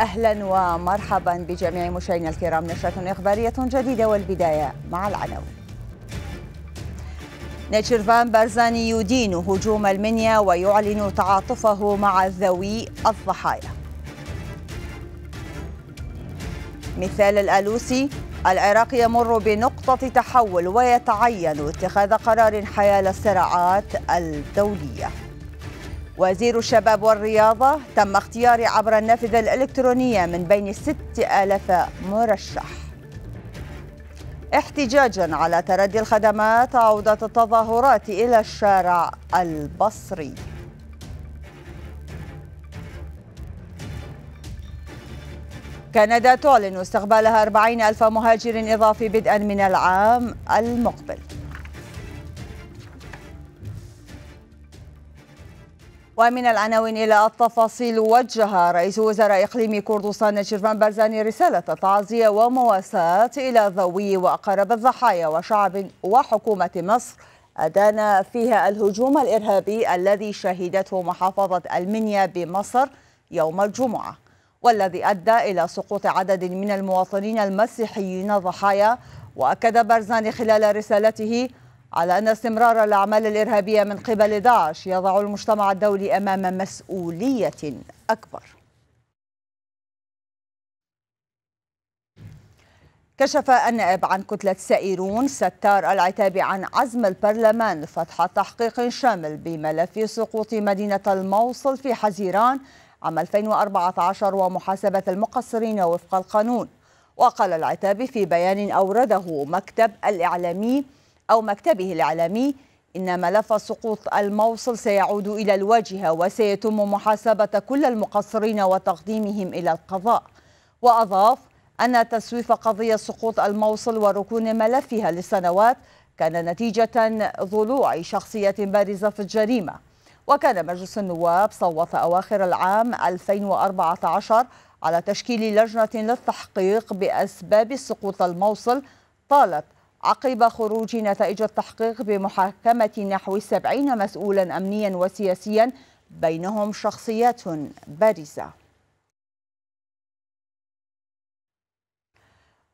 أهلا ومرحبا بجميع مشاهدينا الكرام نشرة إخبارية جديدة والبداية مع العناوين نيتشيرفان بارزاني يدين هجوم المنيا ويعلن تعاطفه مع ذوي الضحايا مثال الألوسي العراق يمر بنقطة تحول ويتعين اتخاذ قرار حيال الصراعات الدولية وزير الشباب والرياضة تم اختياري عبر النافذة الإلكترونية من بين 6000 مرشح احتجاجا على تردي الخدمات عودة التظاهرات إلى الشارع البصري كندا تعلن استقبالها 40 ألف مهاجر إضافي بدءا من العام المقبل ومن العناوين إلى التفاصيل وجه رئيس وزراء إقليم كردستان شيرفان برزاني رسالة تعزية ومواساة إلى ذوي وأقارب الضحايا وشعب وحكومة مصر أدان فيها الهجوم الإرهابي الذي شهدته محافظة المنيا بمصر يوم الجمعة والذي أدى إلى سقوط عدد من المواطنين المسيحيين ضحايا وأكد برزاني خلال رسالته على أن استمرار الأعمال الإرهابية من قبل داعش يضع المجتمع الدولي أمام مسؤولية أكبر كشف النائب عن كتلة سائرون ستار العتابي عن عزم البرلمان لفتح تحقيق شامل بملف سقوط مدينة الموصل في حزيران عام 2014 ومحاسبة المقصرين وفق القانون وقال العتابي في بيان أورده مكتب الإعلامي أو مكتبه الإعلامي إن ملف سقوط الموصل سيعود إلى الواجهة وسيتم محاسبة كل المقصرين وتقديمهم إلى القضاء وأضاف أن تسويف قضية سقوط الموصل وركون ملفها لسنوات كان نتيجة ضلوع شخصية بارزة في الجريمة وكان مجلس النواب صوت أواخر العام 2014 على تشكيل لجنة للتحقيق بأسباب سقوط الموصل طالت عقب خروج نتائج التحقيق بمحاكمة نحو سبعين مسؤولا أمنيا وسياسيا بينهم شخصيات بارزة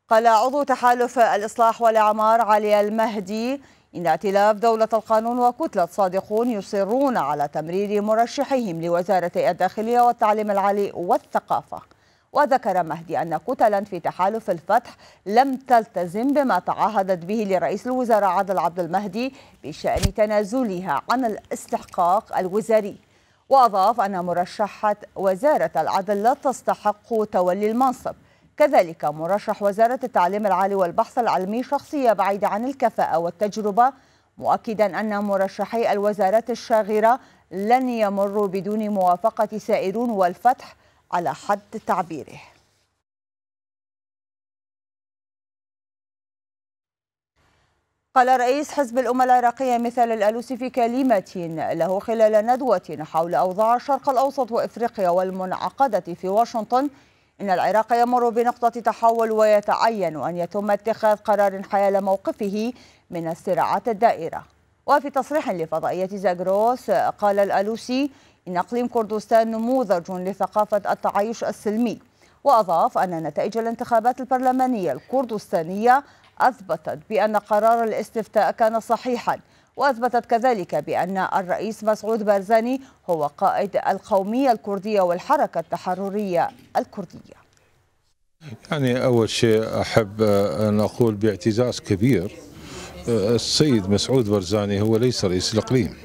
قال عضو تحالف الإصلاح والإعمار علي المهدي إن ائتلاف دولة القانون وكتلة صادقون يصرون على تمرير مرشحهم لوزارتي الداخلية والتعليم العالي والثقافة وذكر مهدي أن كتلا في تحالف الفتح لم تلتزم بما تعهدت به لرئيس الوزراء عادل عبد المهدي بشأن تنازلها عن الاستحقاق الوزاري وأضاف أن مرشحة وزارة العدل لا تستحق تولي المنصب كذلك مرشح وزارة التعليم العالي والبحث العلمي شخصية بعيدة عن الكفاءة والتجربة مؤكدا أن مرشحي الوزارات الشاغرة لن يمروا بدون موافقة سائرون والفتح على حد تعبيره قال رئيس حزب الأمة العراقية مثال الألوسي في كلمة له خلال ندوة حول أوضاع الشرق الأوسط وإفريقيا والمنعقدة في واشنطن إن العراق يمر بنقطة تحول ويتعين أن يتم اتخاذ قرار حيال موقفه من الصراعات الدائرة وفي تصريح لفضائية زاغروس قال الألوسي إن إقليم كردستان نموذج لثقافة التعايش السلمي وأضاف أن نتائج الانتخابات البرلمانية الكردستانية أثبتت بأن قرار الاستفتاء كان صحيحا وأثبتت كذلك بأن الرئيس مسعود بارزاني هو قائد القومية الكردية والحركة التحررية الكردية يعني أول شيء أحب أن أقول باعتزاز كبير السيد مسعود برزاني هو ليس رئيس الإقليم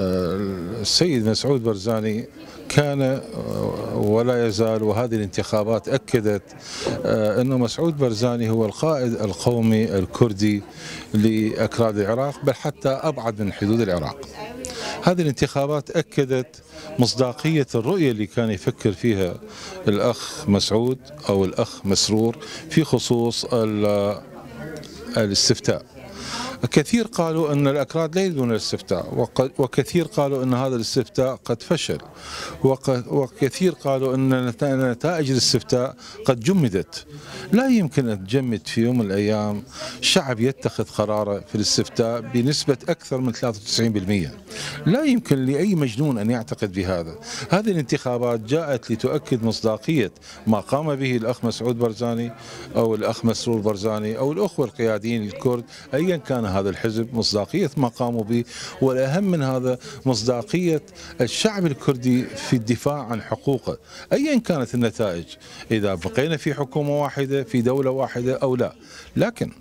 آه، السيد مسعود برزاني كان آه، ولا يزال وهذه الانتخابات أكدت آه، أنه مسعود برزاني هو القائد القومي الكردي لأكراد العراق بل حتى أبعد من حدود العراق هذه الانتخابات أكدت مصداقية الرؤية اللي كان يفكر فيها الأخ مسعود أو الأخ مسرور في خصوص الاستفتاء كثير قالوا أن الأكراد لا يريدون الاستفتاء وكثير قالوا أن هذا الاستفتاء قد فشل وكثير قالوا أن نتائج الاستفتاء قد جمدت لا يمكن أن تجمد في يوم من الأيام شعب يتخذ قراره في الاستفتاء بنسبة أكثر من 93% لا يمكن لأي مجنون أن يعتقد بهذا هذه الانتخابات جاءت لتؤكد مصداقية ما قام به الأخ مسعود برزاني أو الأخ مسرور برزاني أو الأخوة القياديين الكرد أيا كان هذا الحزب مصداقية ما قاموا به والأهم من هذا مصداقية الشعب الكردي في الدفاع عن حقوقه أيا كانت النتائج إذا بقينا في حكومة واحدة في دولة واحدة أو لا لكن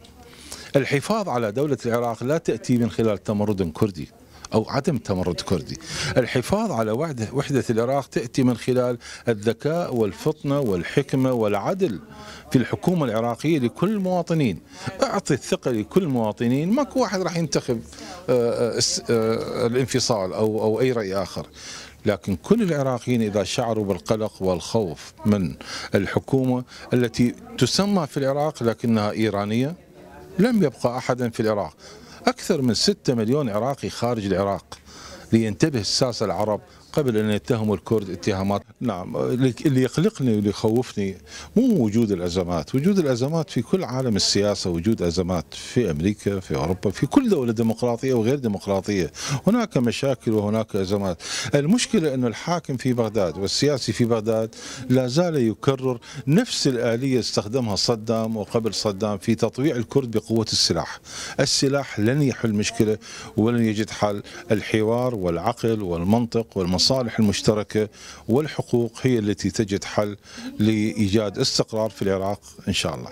الحفاظ على دولة العراق لا تأتي من خلال تمرد كردي أو عدم تمرد كردي الحفاظ على وحدة, وحدة العراق تأتي من خلال الذكاء والفطنة والحكمة والعدل في الحكومة العراقية لكل المواطنين أعطي الثقة لكل المواطنين ماكو واحد راح ينتخب آه، آه، آه، الانفصال أو, أو أي رأي آخر لكن كل العراقيين إذا شعروا بالقلق والخوف من الحكومة التي تسمى في العراق لكنها إيرانية لم يبقى أحدا في العراق أكثر من 6 مليون عراقي خارج العراق لينتبه الساسة العرب قبل أن يتهموا الكرد اتهامات نعم اللي يقلقني واللي يخوفني مو وجود الأزمات وجود الأزمات في كل عالم السياسة وجود أزمات في أمريكا في أوروبا في كل دولة ديمقراطية وغير ديمقراطية هناك مشاكل وهناك أزمات المشكلة انه الحاكم في بغداد والسياسي في بغداد لا زال يكرر نفس الآلية استخدمها صدام وقبل صدام في تطويع الكرد بقوة السلاح السلاح لن يحل مشكلة ولن يجد حل الحوار والعقل والمنطق والمصير المصالح المشتركة والحقوق هي التي تجد حل لإيجاد استقرار في العراق إن شاء الله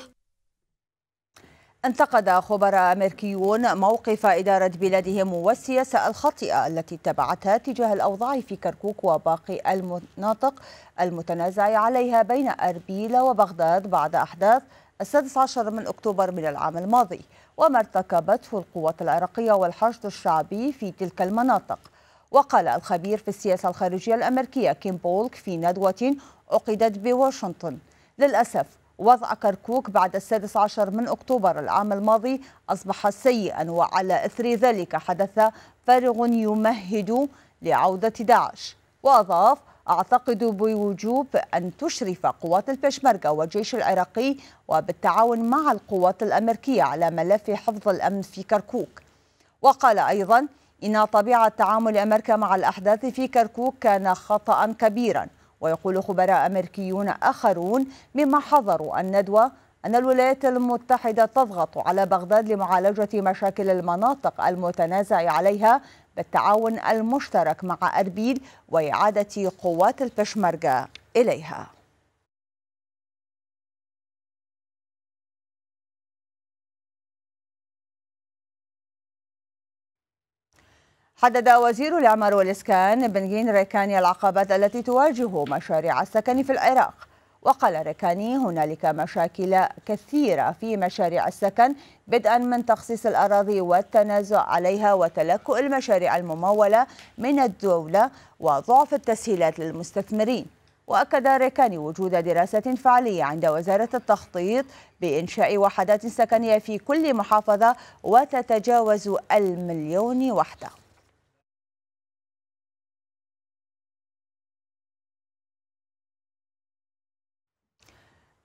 انتقد خبراء أمريكيون موقف إدارة بلادهم والسياسة الخاطئة التي اتبعتها تجاه الأوضاع في كركوك وباقي المناطق المتنازع عليها بين أربيل وبغداد بعد أحداث السادس عشر من أكتوبر من العام الماضي وما ارتكبته القوات العراقية والحشد الشعبي في تلك المناطق وقال الخبير في السياسة الخارجية الأمريكية كيم بولك في ندوة عقدت بواشنطن للأسف وضع كركوك بعد السادس عشر من أكتوبر العام الماضي أصبح سيئا وعلى إثر ذلك حدث فارغ يمهد لعودة داعش وأضاف أعتقد بوجوب أن تشرف قوات البشمركة والجيش العراقي وبالتعاون مع القوات الأمريكية على ملف حفظ الأمن في كركوك وقال أيضا إن طبيعة تعامل أمريكا مع الأحداث في كركوك كان خطأ كبيرا ويقول خبراء أمريكيون آخرون مما حضروا الندوة أن الولايات المتحدة تضغط على بغداد لمعالجة مشاكل المناطق المتنازع عليها بالتعاون المشترك مع أربيل وإعادة قوات البشمركة إليها حدد وزير الاعمار والإسكان بنجين ريكاني العقبات التي تواجه مشاريع السكن في العراق وقال ريكاني هنالك مشاكل كثيرة في مشاريع السكن بدءا من تخصيص الأراضي والتنازع عليها وتلكؤ المشاريع الممولة من الدولة وضعف التسهيلات للمستثمرين وأكد ريكاني وجود دراسة فعلية عند وزارة التخطيط بإنشاء وحدات سكنية في كل محافظة وتتجاوز المليون وحدة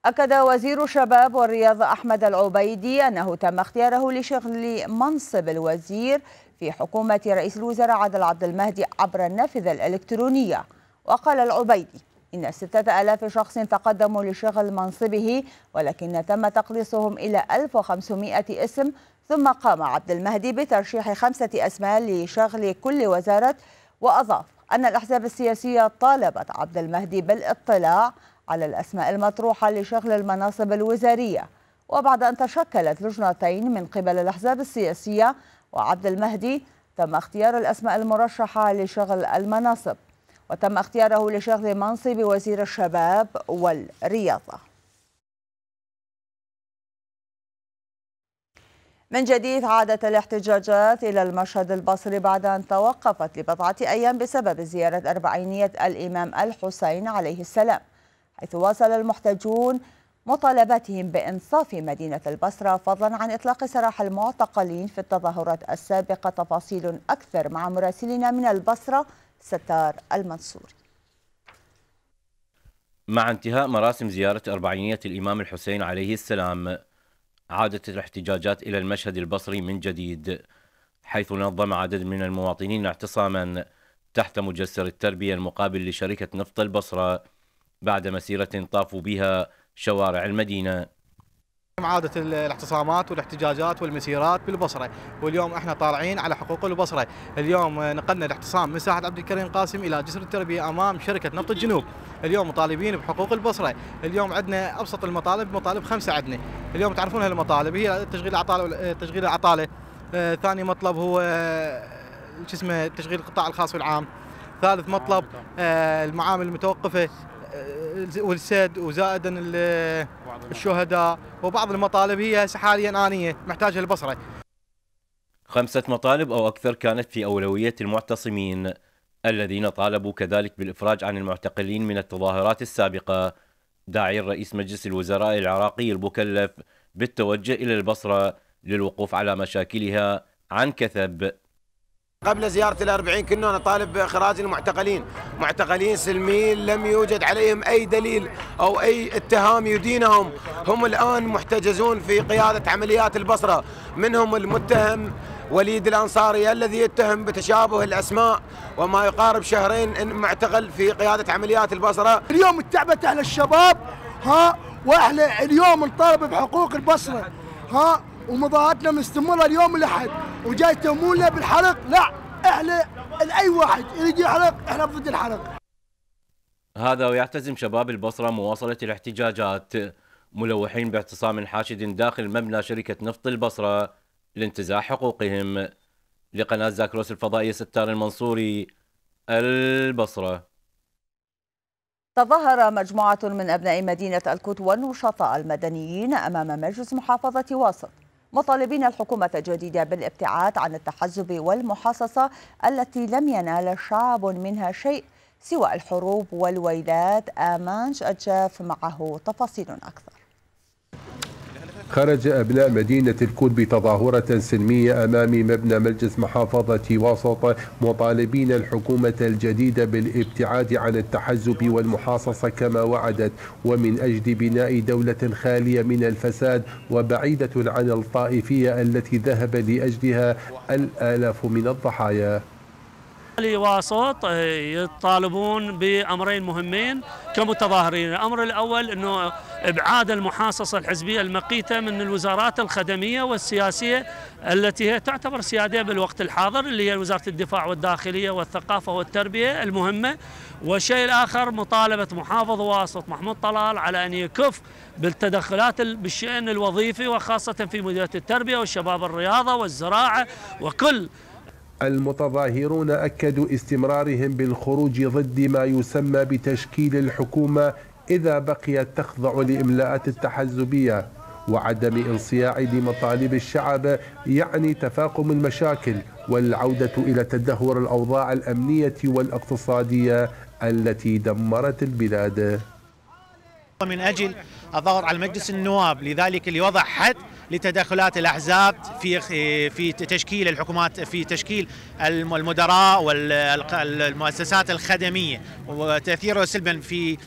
أكد وزير الشباب والرياضة أحمد العبيدي أنه تم اختياره لشغل منصب الوزير في حكومة رئيس الوزراء عادل عبد المهدي عبر النافذة الإلكترونية وقال العبيدي إن ستة ألاف شخص تقدموا لشغل منصبه ولكن تم تقليصهم إلى 1500 اسم ثم قام عبد المهدي بترشيح خمسة أسماء لشغل كل وزارة وأضاف أن الأحزاب السياسية طالبت عبد المهدي بالاطلاع على الأسماء المطروحة لشغل المناصب الوزارية وبعد أن تشكلت لجنتين من قبل الأحزاب السياسية وعبد المهدي تم اختيار الأسماء المرشحة لشغل المناصب وتم اختياره لشغل منصب وزير الشباب والرياضة من جديد عادت الاحتجاجات إلى المشهد البصري بعد أن توقفت لبضعة أيام بسبب زيارة أربعينية الإمام الحسين عليه السلام حيث واصل المحتجون مطالبتهم بإنصاف مدينة البصرة فضلا عن إطلاق سراح المعتقلين في التظاهرات السابقة تفاصيل أكثر مع مراسلنا من البصرة ستار المنصوري مع انتهاء مراسم زيارة أربعينية الإمام الحسين عليه السلام عادت الاحتجاجات إلى المشهد البصري من جديد حيث نظم عدد من المواطنين اعتصاما تحت مجسر التربية المقابل لشركة نفط البصرة بعد مسيرة طافوا بها شوارع المدينة عادة الاعتصامات والاحتجاجات والمسيرات بالبصرة واليوم احنا طالعين على حقوق البصرة اليوم نقلنا الاعتصام من ساحة عبد الكريم قاسم إلى جسر التربية أمام شركة نفط الجنوب اليوم مطالبين بحقوق البصرة اليوم عندنا أبسط المطالب مطالب خمسة عندنا اليوم تعرفون هالمطالب هي تشغيل العطالة تشغيل العطالة آه ثاني مطلب هو آه، شو اسمه تشغيل القطاع الخاص والعام ثالث مطلب آه, آه، المعامل المتوقفة والسد وزائدا الشهداء وبعض المطالب هي حاليا آنية محتاجة البصرة خمسة مطالب أو أكثر كانت في أولوية المعتصمين الذين طالبوا كذلك بالإفراج عن المعتقلين من التظاهرات السابقة داعي الرئيس مجلس الوزراء العراقي المكلف بالتوجه إلى البصرة للوقوف على مشاكلها عن كثب قبل زيارة الأربعين كنا نطالب بإخراج المعتقلين معتقلين سلميين لم يوجد عليهم أي دليل أو أي اتهام يدينهم هم الآن محتجزون في قيادة عمليات البصرة منهم المتهم وليد الأنصاري الذي يتهم بتشابه الأسماء وما يقارب شهرين معتقل في قيادة عمليات البصرة اليوم اتعبت أهل الشباب ها وأحلى اليوم نطالب بحقوق البصرة ها ومضاعتنا مستمره اليوم الاحد وجاي تهمونا بالحرق لا احنا لاي واحد يريد يحرق احنا ضد الحرق هذا ويعتزم شباب البصره مواصله الاحتجاجات ملوحين باعتصام حاشد داخل مبنى شركه نفط البصره لانتزاع حقوقهم لقناه زاكروس الفضائيه ستار المنصوري البصره تظاهر مجموعة من أبناء مدينة الكوت والنشطاء المدنيين أمام مجلس محافظة واسط مطالبين الحكومة الجديدة بالابتعاد عن التحزب والمحاصصة التي لم ينال شعب منها شيء سوى الحروب والويلات آمانش أجاف معه تفاصيل أكثر خرج أبناء مدينة الكود بتظاهرة سلمية أمام مبنى مجلس محافظة وسط مطالبين الحكومة الجديدة بالابتعاد عن التحزب والمحاصصة كما وعدت ومن أجل بناء دولة خالية من الفساد وبعيدة عن الطائفية التي ذهب لأجلها الآلاف من الضحايا وسط آه، يطالبون بامرين مهمين كمتظاهرين، الامر الاول انه ابعاد المحاصصه الحزبيه المقيته من الوزارات الخدميه والسياسيه التي هي تعتبر سياديه بالوقت الحاضر اللي هي وزاره الدفاع والداخليه والثقافه والتربيه المهمه، والشيء الاخر مطالبه محافظ واسط محمود طلال على ان يكف بالتدخلات بالشان الوظيفي وخاصه في مديريه التربيه والشباب الرياضه والزراعه وكل المتظاهرون أكدوا استمرارهم بالخروج ضد ما يسمى بتشكيل الحكومة إذا بقيت تخضع لإملاءات التحزبية وعدم انصياع لمطالب الشعب يعني تفاقم المشاكل والعودة إلى تدهور الأوضاع الأمنية والاقتصادية التي دمرت البلاد من أجل الضغط على مجلس النواب لذلك لوضع حد لتدخلات الأحزاب في في تشكيل الحكومات في تشكيل المدراء والمؤسسات الخدمية وتأثيره سلبا في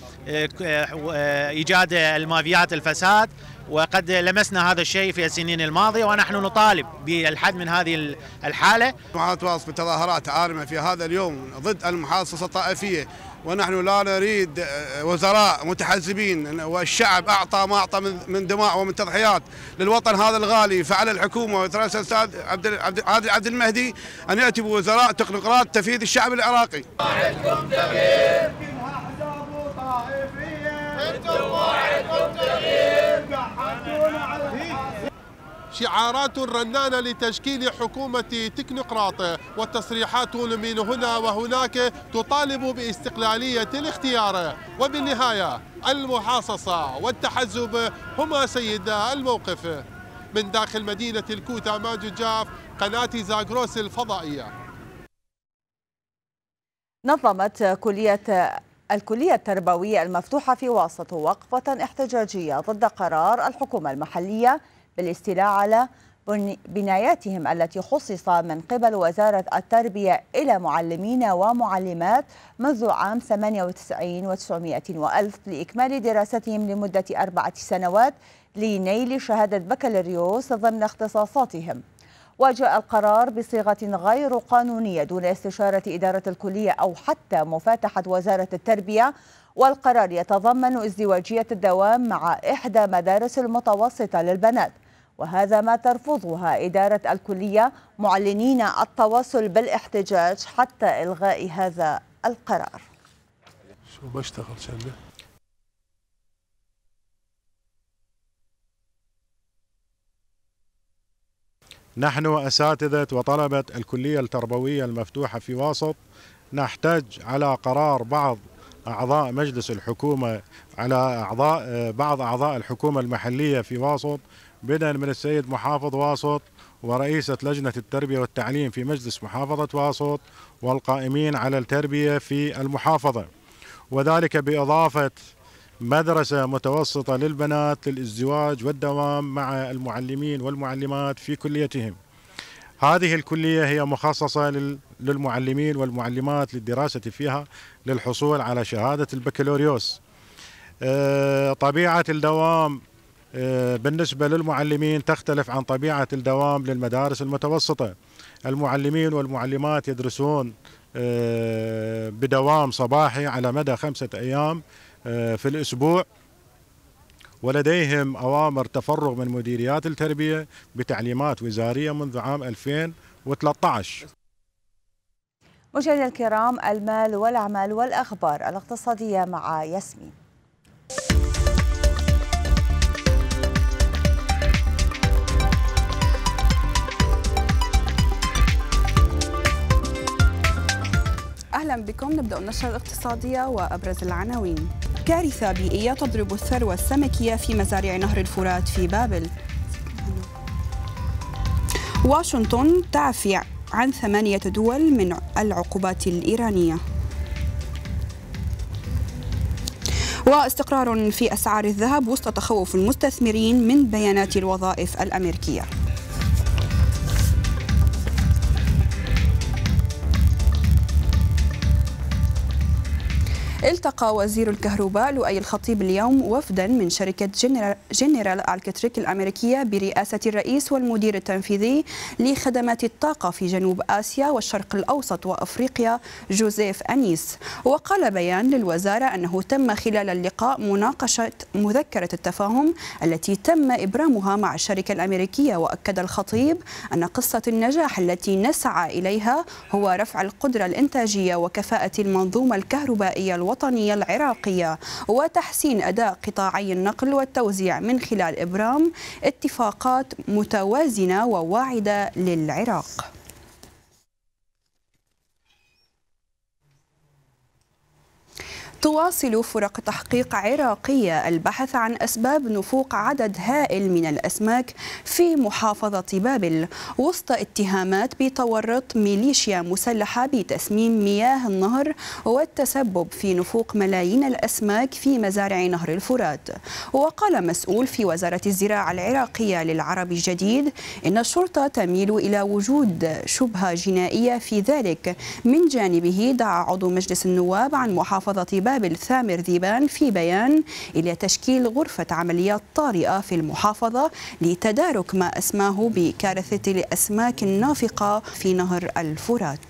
آه، إيجاد المافيات الفساد وقد لمسنا هذا الشيء في السنين الماضية ونحن نطالب بالحد من هذه الحالة معاهدة واصف تظاهرات عارمة في هذا اليوم ضد المحاصصة الطائفية ونحن لا نريد آه، آه، وزراء متحزبين والشعب أعطى ما أعطى من دماء ومن تضحيات للوطن هذا الغالي فعلى الحكومة وترأس الأستاذ عادل عبد المهدي أن يأتي بوزراء تكنوقراط تفيد الشعب العراقي شعارات رنانة لتشكيل حكومة تكنقراط والتصريحات من هنا وهناك تطالب باستقلالية الاختيار وبالنهاية المحاصصة والتحزب هما سيدا الموقف من داخل مدينة الكوتا ماجد جاف قناة زاغروس الفضائية نظمت كلية الكلية التربوية المفتوحة في واسطة وقفة احتجاجية ضد قرار الحكومة المحلية بالاستيلاء على بناياتهم التي خصص من قبل وزارة التربية إلى معلمين ومعلمات منذ عام 98 و900 وألف لإكمال دراستهم لمدة أربعة سنوات لنيل شهادة بكالوريوس ضمن اختصاصاتهم وجاء القرار بصيغة غير قانونية دون استشارة إدارة الكلية أو حتى مفاتحة وزارة التربية والقرار يتضمن ازدواجية الدوام مع إحدى مدارس المتوسطة للبنات وهذا ما ترفضها إدارة الكلية معلنين التواصل بالاحتجاج حتى إلغاء هذا القرار شو بشتغل شغله نحن أساتذة وطلبة الكلية التربوية المفتوحة في واسط نحتاج على قرار بعض أعضاء مجلس الحكومة على أعضاء بعض أعضاء الحكومة المحلية في واسط بدءا من السيد محافظ واسط ورئيسة لجنة التربية والتعليم في مجلس محافظة واسط والقائمين على التربية في المحافظة وذلك بإضافة مدرسة متوسطة للبنات للازدواج والدوام مع المعلمين والمعلمات في كليتهم هذه الكلية هي مخصصة للمعلمين والمعلمات للدراسة فيها للحصول على شهادة البكالوريوس آه، طبيعة الدوام آه، بالنسبة للمعلمين تختلف عن طبيعة الدوام للمدارس المتوسطة المعلمين والمعلمات يدرسون آه، بدوام صباحي على مدى خمسة أيام آه، في الأسبوع ولديهم أوامر تفرغ من مديريات التربية بتعليمات وزارية منذ عام 2013 مشاهدينا الكرام المال والأعمال والأخبار الاقتصادية مع ياسمين أهلا بكم نبدأ النشرة الاقتصادية وأبرز العناوين كارثة بيئية تضرب الثروة السمكية في مزارع نهر الفرات في بابل واشنطن تعفي عن ثمانية دول من العقوبات الإيرانية واستقرار في أسعار الذهب وسط تخوف المستثمرين من بيانات الوظائف الأمريكية التقى وزير الكهرباء لؤي الخطيب اليوم وفدا من شركة جنرال الكتريك الأمريكية برئاسة الرئيس والمدير التنفيذي لخدمات الطاقة في جنوب آسيا والشرق الأوسط وأفريقيا جوزيف أنيس وقال بيان للوزارة أنه تم خلال اللقاء مناقشة مذكرة التفاهم التي تم إبرامها مع الشركة الأمريكية وأكد الخطيب أن قصة النجاح التي نسعى إليها هو رفع القدرة الإنتاجية وكفاءة المنظومة الكهربائية الوطنية العراقية وتحسين أداء قطاعي النقل والتوزيع من خلال إبرام اتفاقات متوازنة وواعدة للعراق تواصل فرق تحقيق عراقية البحث عن أسباب نفوق عدد هائل من الأسماك في محافظة بابل وسط اتهامات بتورط ميليشيا مسلحة بتسميم مياه النهر والتسبب في نفوق ملايين الأسماك في مزارع نهر الفرات وقال مسؤول في وزارة الزراعة العراقية للعرب الجديد إن الشرطة تميل إلى وجود شبهة جنائية في ذلك من جانبه دعا عضو مجلس النواب عن محافظة بابل النواب ثامر ذيبان في بيان إلى تشكيل غرفة عمليات طارئة في المحافظة لتدارك ما أسماه بكارثة الأسماك النافقة في نهر الفرات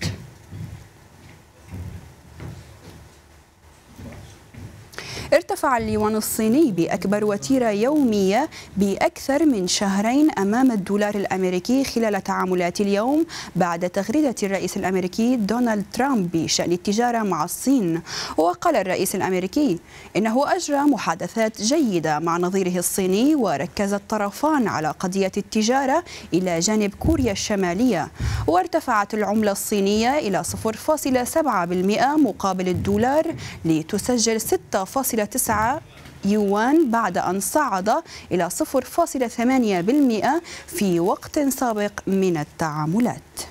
ارتفع اليوان الصيني بأكبر وتيرة يومية بأكثر من شهرين أمام الدولار الأمريكي خلال تعاملات اليوم بعد تغريدة الرئيس الأمريكي دونالد ترامب بشأن التجارة مع الصين وقال الرئيس الأمريكي إنه أجرى محادثات جيدة مع نظيره الصيني وركز الطرفان على قضية التجارة إلى جانب كوريا الشمالية وارتفعت العملة الصينية إلى 0.7% مقابل الدولار لتسجل 6.7 0.9 يوان بعد أن صعد إلى 0.8% في وقت سابق من التعاملات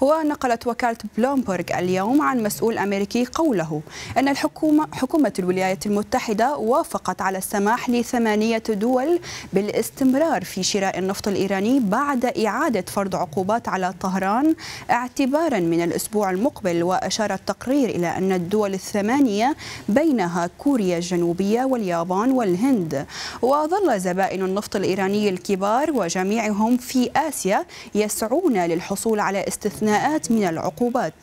ونقلت وكالة بلومبرغ اليوم عن مسؤول أمريكي قوله أن الحكومة حكومة الولايات المتحدة وافقت على السماح لثمانية دول بالاستمرار في شراء النفط الإيراني بعد إعادة فرض عقوبات على طهران اعتبارا من الأسبوع المقبل وأشار التقرير إلى أن الدول الثمانية بينها كوريا الجنوبية واليابان والهند وظل زبائن النفط الإيراني الكبار وجميعهم في آسيا يسعون للحصول على استثناء استثناءات من العقوبات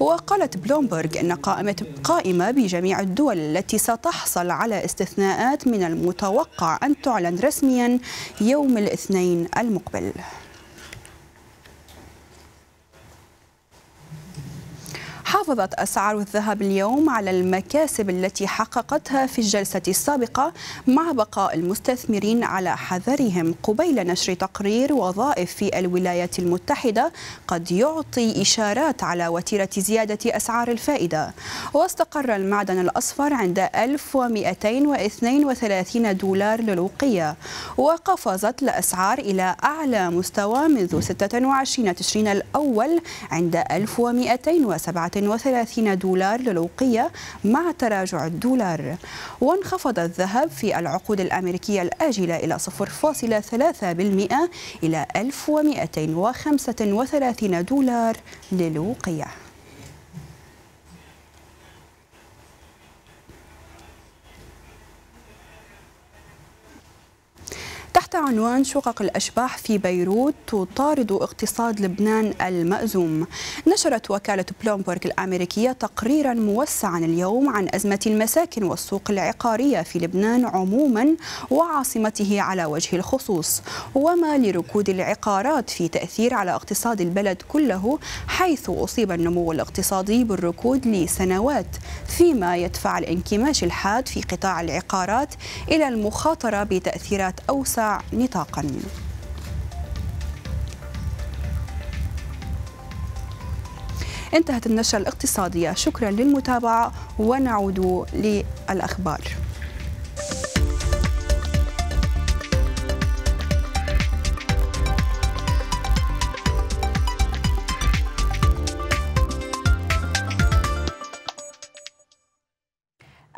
وقالت بلومبرغ أن قائمة قائمة بجميع الدول التي ستحصل على استثناءات من المتوقع أن تعلن رسميا يوم الاثنين المقبل حافظت أسعار الذهب اليوم على المكاسب التي حققتها في الجلسة السابقة مع بقاء المستثمرين على حذرهم قبيل نشر تقرير وظائف في الولايات المتحدة قد يعطي إشارات على وتيرة زيادة أسعار الفائدة واستقر المعدن الأصفر عند 1232 دولار للوقية وقفزت الأسعار إلى أعلى مستوى منذ 26 تشرين الأول عند 1207 وثلاثين دولار للوقية مع تراجع الدولار وانخفض الذهب في العقود الأمريكية الآجلة إلى 0.3% إلى 1235 دولار للوقية تحت عنوان شقق الأشباح في بيروت تطارد اقتصاد لبنان المأزوم نشرت وكالة بلومبورغ الأمريكية تقريرا موسعا اليوم عن أزمة المساكن والسوق العقارية في لبنان عموما وعاصمته على وجه الخصوص وما لركود العقارات في تأثير على اقتصاد البلد كله حيث أصيب النمو الاقتصادي بالركود لسنوات فيما يدفع الانكماش الحاد في قطاع العقارات إلى المخاطرة بتأثيرات أوسع نطاقا انتهت النشرة الاقتصادية شكرا للمتابعة ونعود للأخبار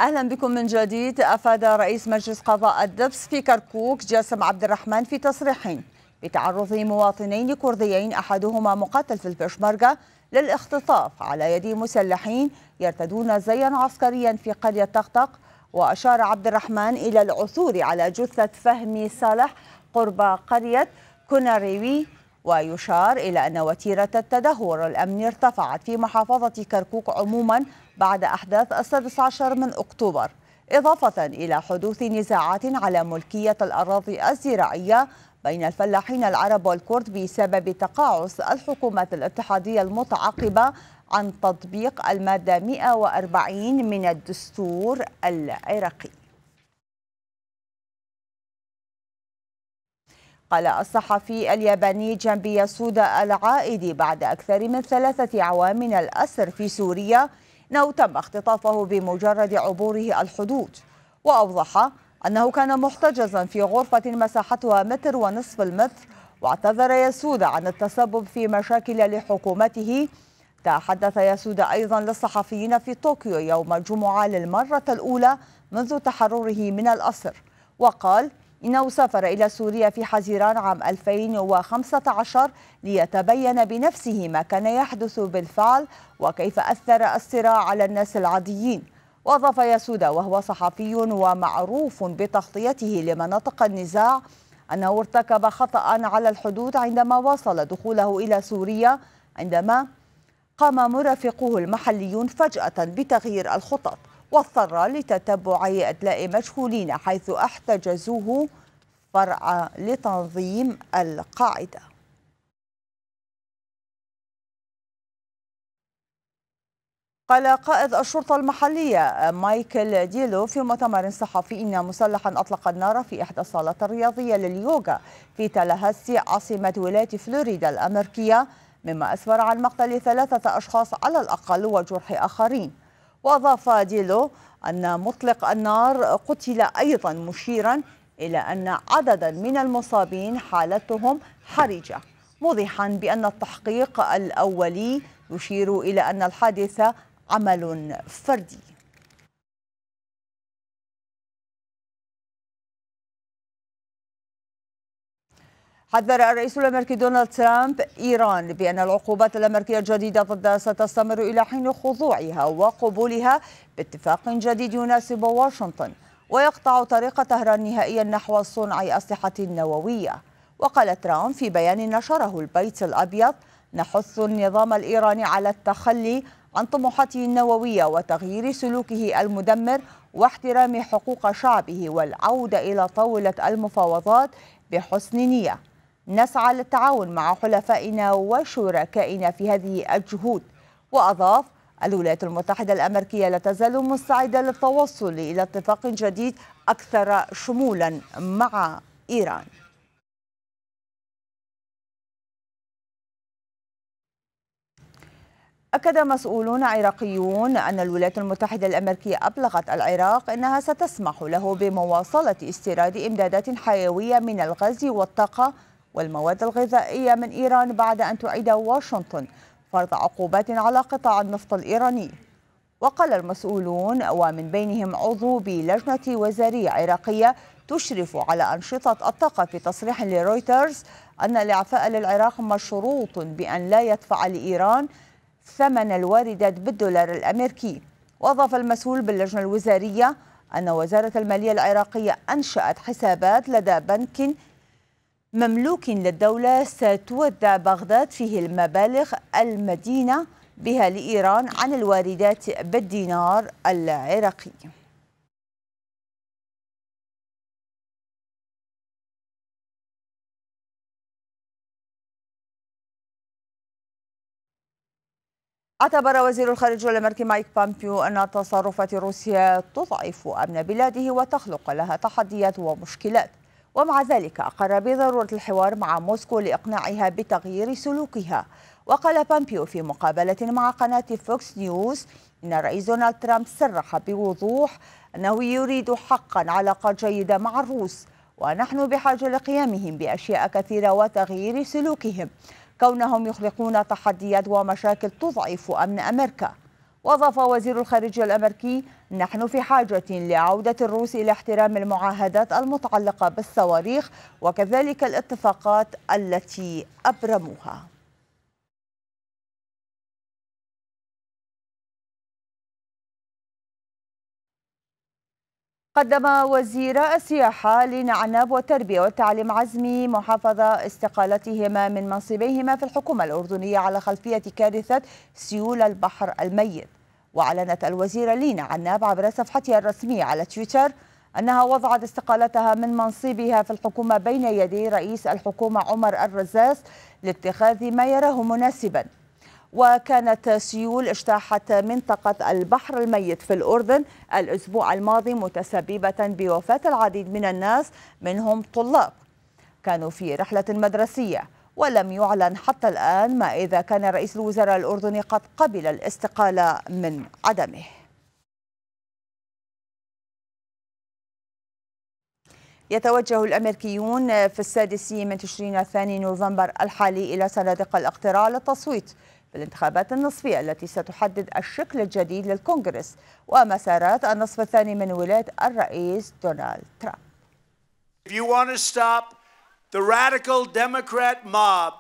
اهلا بكم من جديد افاد رئيس مجلس قضاء الدبس في كركوك جاسم عبد الرحمن في تصريح بتعرض مواطنين كرديين احدهما مقاتل في البشمركه للاختطاف على يد مسلحين يرتدون زيا عسكريا في قريه طقطق واشار عبد الرحمن الى العثور على جثه فهمي صالح قرب قريه كوناريوي ويشار إلى أن وتيرة التدهور الأمني ارتفعت في محافظة كركوك عموما بعد أحداث السادس عشر من أكتوبر إضافة إلى حدوث نزاعات على ملكية الأراضي الزراعية بين الفلاحين العرب والكرد بسبب تقاعس الحكومات الاتحادية المتعاقبة عن تطبيق المادة 140 من الدستور العراقي قال الصحفي الياباني جنبي سودا العائدي بعد أكثر من ثلاثة أعوام من الأسر في سوريا أنه تم اختطافه بمجرد عبوره الحدود وأوضح أنه كان محتجزا في غرفة مساحتها متر ونصف المتر واعتذر يسود عن التسبب في مشاكل لحكومته تحدث يسود أيضا للصحفيين في طوكيو يوم الجمعة للمرة الأولى منذ تحرره من الأسر وقال إنه سافر إلى سوريا في حزيران عام 2015 ليتبين بنفسه ما كان يحدث بالفعل وكيف أثر الصراع على الناس العاديين وأضاف ياسودا وهو صحفي ومعروف بتغطيته لمناطق النزاع أنه ارتكب خطأ على الحدود عندما واصل دخوله إلى سوريا عندما قام مرافقوه المحليون فجأة بتغيير الخطط واضطر لتتبع أدلاء مجهولين حيث احتجزوه فرع لتنظيم القاعده قال قائد الشرطة المحلية مايكل ديلو في مؤتمر صحفي إن مسلحا أطلق النار في إحدى الصالات الرياضية لليوغا في تلهسي عاصمة ولاية فلوريدا الأمريكية مما أسفر عن مقتل ثلاثة أشخاص على الأقل وجرح آخرين وأضاف ديلو أن مطلق النار قتل أيضا مشيرا إلى أن عددا من المصابين حالتهم حرجة موضحا بأن التحقيق الأولي يشير إلى أن الحادثة عمل فردي حذر الرئيس الامريكي دونالد ترامب ايران بان العقوبات الامريكيه الجديده ضدها ستستمر الى حين خضوعها وقبولها باتفاق جديد يناسب واشنطن ويقطع طريق طهران نهائيا نحو صنع اسلحه نوويه وقال ترامب في بيان نشره البيت الابيض نحث النظام الايراني على التخلي عن طموحاته النوويه وتغيير سلوكه المدمر واحترام حقوق شعبه والعوده الى طاوله المفاوضات بحسن نيه نسعى للتعاون مع حلفائنا وشركائنا في هذه الجهود وأضاف الولايات المتحدة الأمريكية لا تزال مستعدة للتوصل إلى اتفاق جديد أكثر شمولا مع إيران أكد مسؤولون عراقيون أن الولايات المتحدة الأمريكية أبلغت العراق أنها ستسمح له بمواصلة استيراد إمدادات حيوية من الغاز والطاقة والمواد الغذائية من إيران بعد أن تعيد واشنطن فرض عقوبات على قطاع النفط الإيراني وقال المسؤولون ومن بينهم عضو بلجنة وزارية عراقية تشرف على أنشطة الطاقة في تصريح لرويترز أن الإعفاء للعراق مشروط بأن لا يدفع لإيران ثمن الواردات بالدولار الأمريكي وأضاف المسؤول باللجنة الوزارية أن وزارة المالية العراقية أنشأت حسابات لدى بنك مملوك للدولة ستودع بغداد فيه المبالغ المدينة بها لإيران عن الواردات بالدينار العراقي اعتبر وزير الخارجية الأمريكي مايك بامبيو أن تصرفات روسيا تضعف أمن بلاده وتخلق لها تحديات ومشكلات ومع ذلك أقر بضرورة الحوار مع موسكو لإقناعها بتغيير سلوكها وقال بامبيو في مقابلة مع قناة فوكس نيوز إن الرئيس دونالد ترامب صرح بوضوح أنه يريد حقا علاقات جيدة مع الروس ونحن بحاجة لقيامهم بأشياء كثيرة وتغيير سلوكهم كونهم يخلقون تحديات ومشاكل تضعف أمن أمريكا وأضاف وزير الخارجية الأمريكي نحن في حاجة لعودة الروس إلى احترام المعاهدات المتعلقة بالصواريخ وكذلك الاتفاقات التي أبرموها قدم وزير السياحة لنعناب والتربية والتعليم عزمي محافظة استقالتهما من منصبيهما في الحكومة الأردنية على خلفية كارثة سيول البحر الميت وأعلنت الوزيرة لينا عناب عبر صفحتها الرسمية على تويتر أنها وضعت استقالتها من منصبها في الحكومة بين يدي رئيس الحكومة عمر الرزاز لاتخاذ ما يراه مناسباً وكانت سيول اجتاحت منطقة البحر الميت في الأردن الأسبوع الماضي متسببة بوفاة العديد من الناس منهم طلاب كانوا في رحلة مدرسية ولم يعلن حتى الآن ما إذا كان رئيس الوزراء الأردني قد قبل الاستقالة من عدمه يتوجه الأمريكيون في السادس من تشرين الثاني نوفمبر الحالي إلى صناديق الاقتراع للتصويت بالانتخابات النصفية التي ستحدد الشكل الجديد للكونغرس ومسارات النصف الثاني من ولاية الرئيس دونالد ترامب. you want to stop the radical Democrat mob.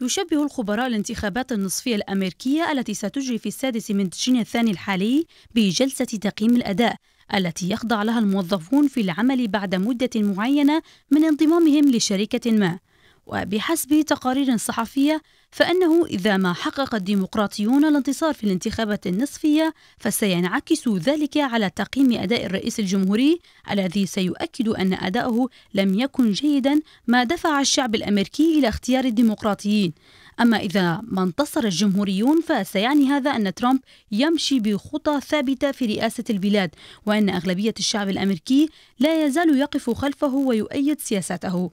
يشبه الخبراء الانتخابات النصفية الأمريكية التي ستجري في السادس من تشرين الثاني الحالي بجلسة تقييم الأداء التي يخضع لها الموظفون في العمل بعد مدة معينة من انضمامهم لشركة ما وبحسب تقارير صحفية فإنه إذا ما حقق الديمقراطيون الانتصار في الانتخابات النصفية فسينعكس ذلك على تقييم أداء الرئيس الجمهوري الذي سيؤكد أن أداؤه لم يكن جيدا ما دفع الشعب الأمريكي إلى اختيار الديمقراطيين أما إذا ما انتصر الجمهوريون فسيعني هذا أن ترامب يمشي بخطى ثابتة في رئاسة البلاد وأن أغلبية الشعب الأمريكي لا يزال يقف خلفه ويؤيد سياسته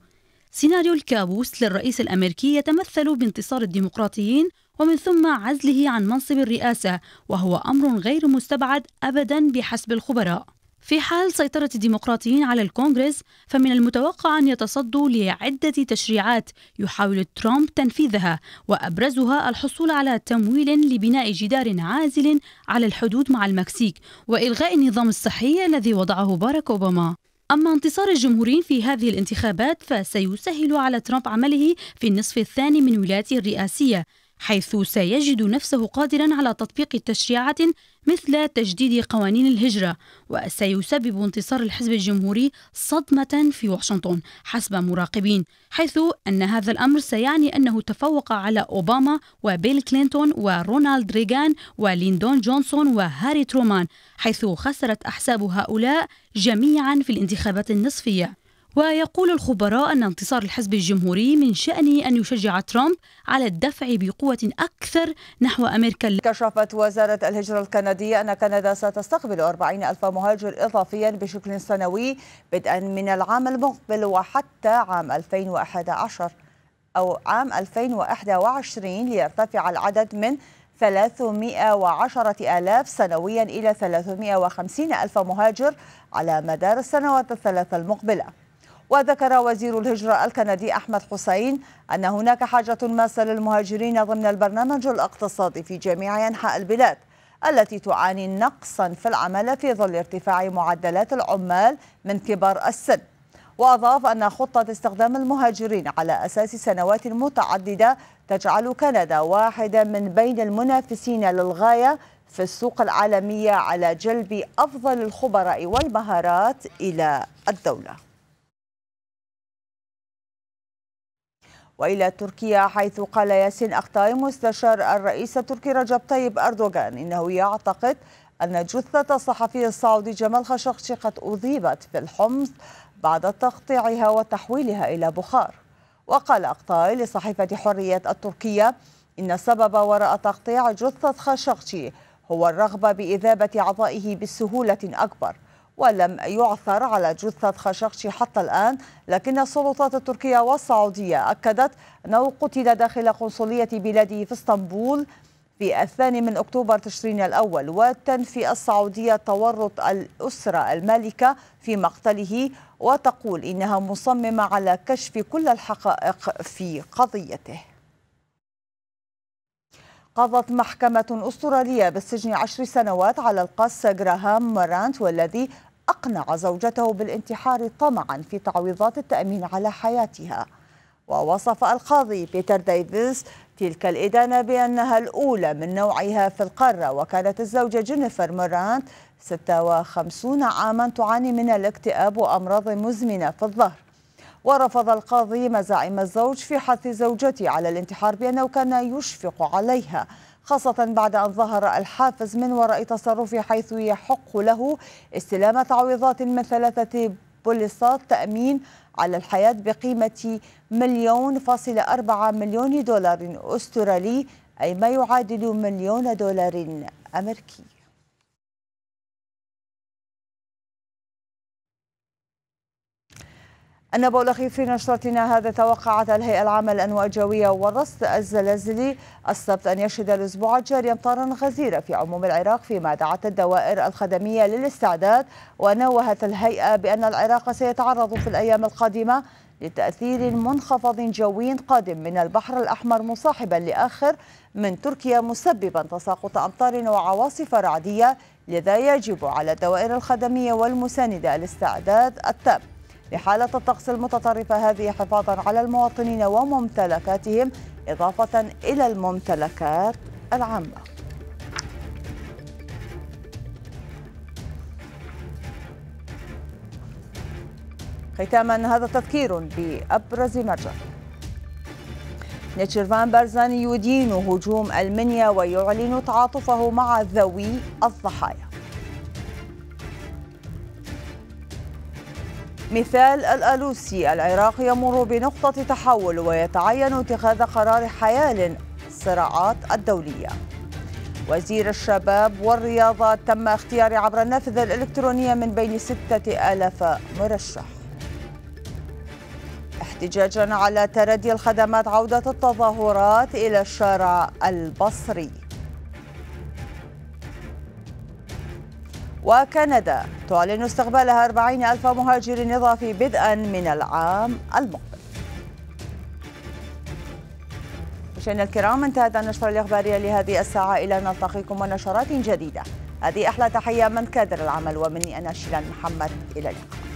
سيناريو الكابوس للرئيس الأمريكي يتمثل بانتصار الديمقراطيين ومن ثم عزله عن منصب الرئاسة وهو أمر غير مستبعد أبدا بحسب الخبراء في حال سيطرة الديمقراطيين على الكونغرس فمن المتوقع أن يتصدوا لعدة تشريعات يحاول ترامب تنفيذها وأبرزها الحصول على تمويل لبناء جدار عازل على الحدود مع المكسيك وإلغاء النظام الصحي الذي وضعه باراك أوباما أما انتصار الجمهوريين في هذه الانتخابات فسيسهل على ترامب عمله في النصف الثاني من ولايته الرئاسية حيث سيجد نفسه قادرا على تطبيق تشريعات مثل تجديد قوانين الهجرة وسيسبب انتصار الحزب الجمهوري صدمة في واشنطن حسب مراقبين حيث أن هذا الأمر سيعني أنه تفوق على أوباما وبيل كلينتون ورونالد ريغان وليندون جونسون وهاري ترومان حيث خسرت أحساب هؤلاء جميعا في الانتخابات النصفية ويقول الخبراء أن انتصار الحزب الجمهوري من شأنه أن يشجع ترامب على الدفع بقوة أكثر نحو أمريكا كشفت وزارة الهجرة الكندية أن كندا ستستقبل 40 ألف مهاجر إضافيا بشكل سنوي بدءا من العام المقبل وحتى عام 2011 أو عام 2021 ليرتفع العدد من 310 ألاف سنويا إلى 350 ألف مهاجر على مدار السنوات الثلاث المقبلة وذكر وزير الهجرة الكندي أحمد حسين أن هناك حاجة ماسة للمهاجرين ضمن البرنامج الاقتصادي في جميع أنحاء البلاد التي تعاني نقصا في العمل في ظل ارتفاع معدلات العمال من كبار السن وأضاف أن خطة استخدام المهاجرين على أساس سنوات متعددة تجعل كندا واحدة من بين المنافسين للغاية في السوق العالمية على جلب أفضل الخبراء والمهارات إلى الدولة وإلى تركيا حيث قال ياسين أختاي مستشار الرئيس التركي رجب طيب أردوغان إنه يعتقد أن جثة الصحفي السعودي جمال خشقشي قد أذيبت في الحمص بعد تقطيعها وتحويلها إلى بخار وقال أقطاي لصحيفة حرية التركية إن السبب وراء تقطيع جثة خشقشي هو الرغبة بإذابة عضائه بسهولة أكبر ولم يعثر على جثة خشخشي حتى الآن لكن السلطات التركية والسعودية أكدت أنه قتل داخل قنصلية بلاده في اسطنبول في الثاني من أكتوبر تشرين الأول وتنفي السعودية تورط الأسرة المالكة في مقتله وتقول إنها مصممة على كشف كل الحقائق في قضيته قضت محكمة أسترالية بالسجن عشر سنوات على القس جراهام مارانت والذي أقنع زوجته بالانتحار طمعا في تعويضات التأمين على حياتها ووصف القاضي بيتر ديفيز تلك الإدانة بأنها الأولى من نوعها في القارة وكانت الزوجة جينيفر مورانت 56 عاما تعاني من الاكتئاب وأمراض مزمنة في الظهر ورفض القاضي مزاعم الزوج في حث زوجته على الانتحار بأنه كان يشفق عليها خاصة بعد أن ظهر الحافز من وراء تصرفه حيث يحق له استلام تعويضات من ثلاثة بوليصات تأمين على الحياة بقيمة مليون فاصل أربعة مليون دولار أسترالي أي ما يعادل مليون دولار أمريكي النبأ الأخير في نشرتنا هذا توقعت الهيئة العامة للأنواء الجوية والرصد الزلازلي السبت أن يشهد الأسبوع الجاري أمطارا غزيرة في عموم العراق فيما دعت الدوائر الخدمية للاستعداد ونوهت الهيئة بأن العراق سيتعرض في الأيام القادمة لتأثير منخفض جوي قادم من البحر الأحمر مصاحبا لآخر من تركيا مسببا تساقط أمطار وعواصف رعدية لذا يجب على الدوائر الخدمية والمساندة الاستعداد التام لحالة الطقس المتطرفة هذه حفاظا على المواطنين وممتلكاتهم إضافة إلى الممتلكات العامة ختاما هذا تذكير بأبرز مرجع جرى بارزاني يدين هجوم المنيا ويعلن تعاطفه مع ذوي الضحايا مثال الألوسي العراق يمر بنقطة تحول ويتعين اتخاذ قرار حيال الصراعات الدولية وزير الشباب والرياضة تم اختيار عبر النافذة الإلكترونية من بين ستة آلاف مرشح احتجاجا على تردي الخدمات عودة التظاهرات إلى الشارع البصري وكندا تعلن استقبالها 40 ألف مهاجر إضافي بدءا من العام المقبل مشاهدينا الكرام انتهت النشرة الإخبارية لهذه الساعة إلى نلتقيكم ونشرات جديدة هذه أحلى تحية من كادر العمل ومني أنا شيلان محمد إلى اللقاء